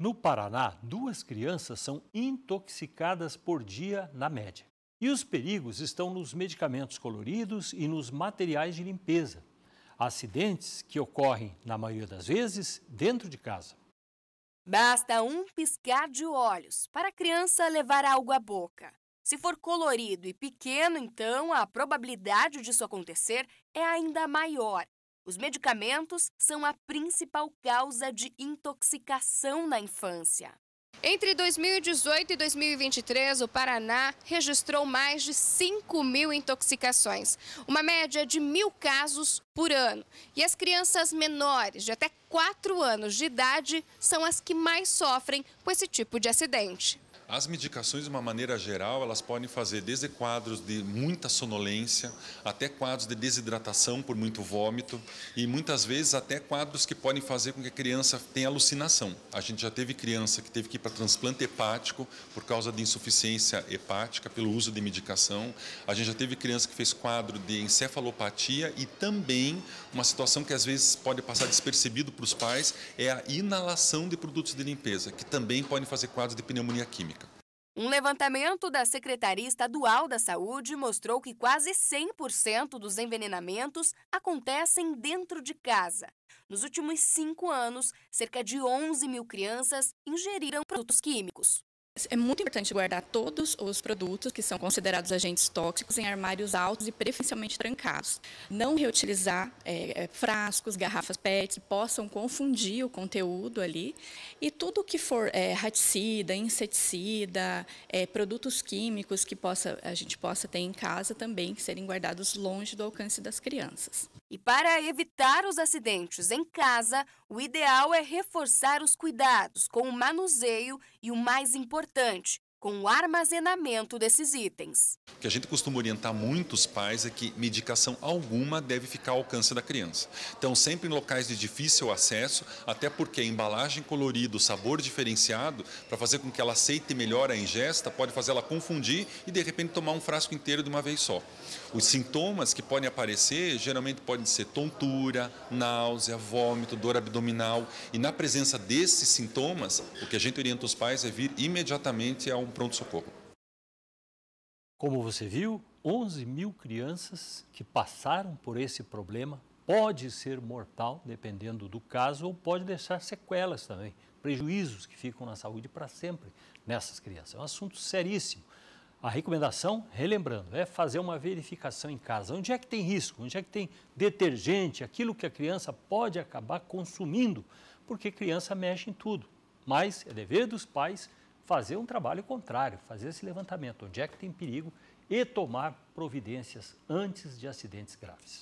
No Paraná, duas crianças são intoxicadas por dia na média. E os perigos estão nos medicamentos coloridos e nos materiais de limpeza. Acidentes que ocorrem, na maioria das vezes, dentro de casa. Basta um piscar de olhos para a criança levar algo à boca. Se for colorido e pequeno, então a probabilidade disso acontecer é ainda maior. Os medicamentos são a principal causa de intoxicação na infância. Entre 2018 e 2023, o Paraná registrou mais de 5 mil intoxicações, uma média de mil casos por ano. E as crianças menores, de até 4 anos de idade, são as que mais sofrem com esse tipo de acidente. As medicações, de uma maneira geral, elas podem fazer desde quadros de muita sonolência, até quadros de desidratação por muito vômito, e muitas vezes até quadros que podem fazer com que a criança tenha alucinação. A gente já teve criança que teve que ir para transplante hepático por causa de insuficiência hepática, pelo uso de medicação. A gente já teve criança que fez quadro de encefalopatia e também uma situação que às vezes pode passar despercebido para os pais é a inalação de produtos de limpeza, que também podem fazer quadros de pneumonia química. Um levantamento da Secretaria Estadual da Saúde mostrou que quase 100% dos envenenamentos acontecem dentro de casa. Nos últimos cinco anos, cerca de 11 mil crianças ingeriram produtos químicos é muito importante guardar todos os produtos que são considerados agentes tóxicos em armários altos e preferencialmente trancados. Não reutilizar é, é frascos, garrafas PET, que possam confundir o conteúdo ali. E tudo que for é, raticida, inseticida, é, produtos químicos que possa, a gente possa ter em casa também, que serem guardados longe do alcance das crianças. E para evitar os acidentes em casa, o ideal é reforçar os cuidados com o manuseio e o mais importante, com o armazenamento desses itens. O que a gente costuma orientar muitos pais é que medicação alguma deve ficar ao alcance da criança. Então, sempre em locais de difícil acesso, até porque a embalagem colorida, o sabor diferenciado, para fazer com que ela aceite melhor a ingesta, pode fazer ela confundir e, de repente, tomar um frasco inteiro de uma vez só. Os sintomas que podem aparecer geralmente podem ser tontura, náusea, vômito, dor abdominal. E na presença desses sintomas, o que a gente orienta os pais é vir imediatamente ao como pronto-socorro. Como você viu, 11 mil crianças que passaram por esse problema pode ser mortal, dependendo do caso, ou pode deixar sequelas também, prejuízos que ficam na saúde para sempre nessas crianças. É um assunto seríssimo. A recomendação, relembrando, é fazer uma verificação em casa. Onde é que tem risco? Onde é que tem detergente? Aquilo que a criança pode acabar consumindo, porque criança mexe em tudo. Mas é dever dos pais fazer um trabalho contrário, fazer esse levantamento, onde é que tem perigo e tomar providências antes de acidentes graves.